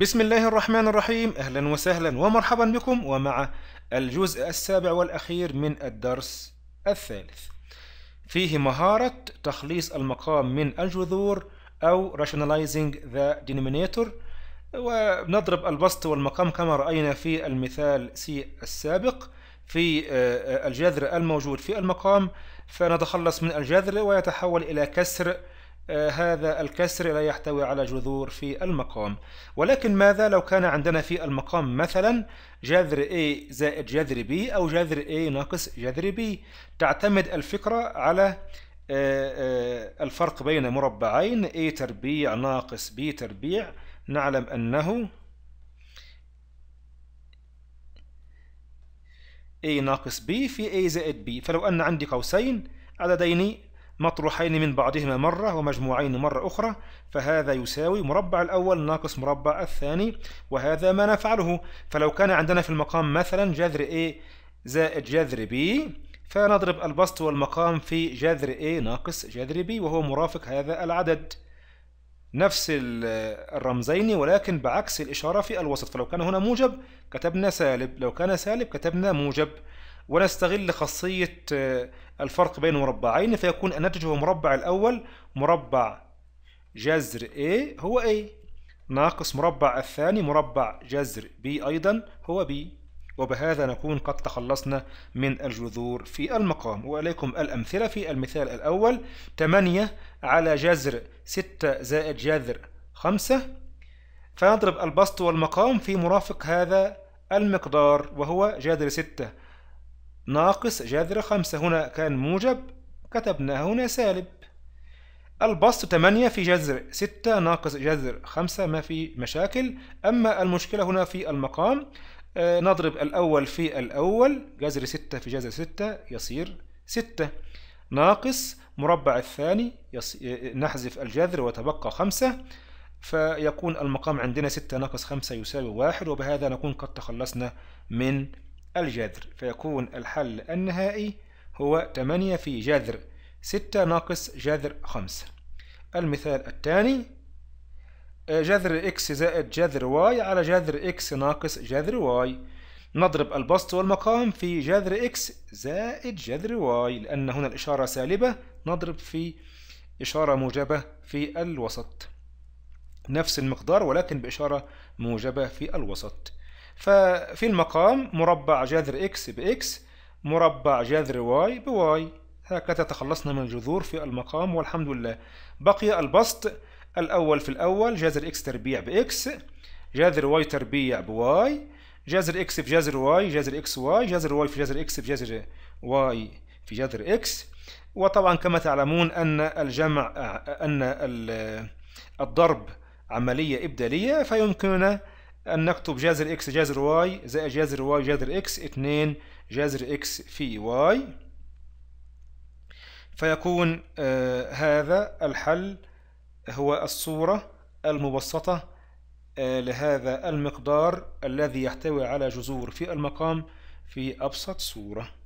بسم الله الرحمن الرحيم أهلا وسهلا ومرحبا بكم ومع الجزء السابع والأخير من الدرس الثالث فيه مهارة تخليص المقام من الجذور أو rationalizing the denominator ونضرب البسط والمقام كما رأينا في المثال سي السابق في آه، آه، الجذر الموجود في المقام فنتخلص من الجذر ويتحول إلى كسر آه، هذا الكسر لا يحتوي على جذور في المقام ولكن ماذا لو كان عندنا في المقام مثلا جذر A زائد جذر B أو جذر A ناقص جذر B تعتمد الفكرة على آه، آه، الفرق بين مربعين A تربيع ناقص B تربيع نعلم أنه A ناقص B في A زائد B فلو أن عندي قوسين عددين مطروحين من بعضهما مرة ومجموعين مرة أخرى فهذا يساوي مربع الأول ناقص مربع الثاني وهذا ما نفعله فلو كان عندنا في المقام مثلا جذر A زائد جذر B فنضرب البسط والمقام في جذر A ناقص جذر B وهو مرافق هذا العدد نفس الرمزين ولكن بعكس الإشارة في الوسط فلو كان هنا موجب كتبنا سالب لو كان سالب كتبنا موجب ونستغل خاصية آه، الفرق بين المربعين فيكون الناتج هو المربع الأول مربع جذر A هو A ناقص مربع الثاني مربع جذر B أيضا هو B وبهذا نكون قد تخلصنا من الجذور في المقام وإليكم الأمثلة في المثال الأول 8 على جذر 6 زائد جذر 5 فنضرب البسط والمقام في مرافق هذا المقدار وهو جذر 6 ناقص جذر خمسة هنا كان موجب كتبناه هنا سالب البسط 8 في جذر 6 ناقص جذر 5 ما في مشاكل أما المشكلة هنا في المقام آه، نضرب الأول في الأول جذر 6 في جذر 6 يصير 6 ناقص مربع الثاني آه، آه، نحذف الجذر وتبقى 5 فيكون المقام عندنا 6 ناقص 5 يساوي 1 وبهذا نكون قد تخلصنا من الجذر فيكون الحل النهائي هو 8 في جذر 6 ناقص جذر 5 المثال الثاني آه، جذر x زائد جذر y على جذر x ناقص جذر y نضرب البسط والمقام في جذر x زائد جذر y لأن هنا الإشارة سالبة نضرب في إشارة موجبة في الوسط نفس المقدار ولكن بإشارة موجبة في الوسط ففي المقام مربع جذر ب x مربع جذر ب y هكذا تخلصنا من الجذور في المقام والحمد لله بقي البسط الأول في الأول جذر x تربيع بإكس جذر y تربيع y جذر x في جذر y جذر x واي جذر y في جذر x في جذر y في جذر x وطبعا كما تعلمون أن الجمع أن الضرب عملية إبدالية فيمكننا أن نكتب جذر إكس جذر واي زائد جذر واي جذر إكس اتنين جذر إكس في واي فيكون آه هذا الحل هو الصورة المبسطة آه لهذا المقدار الذي يحتوي على جذور في المقام في أبسط صورة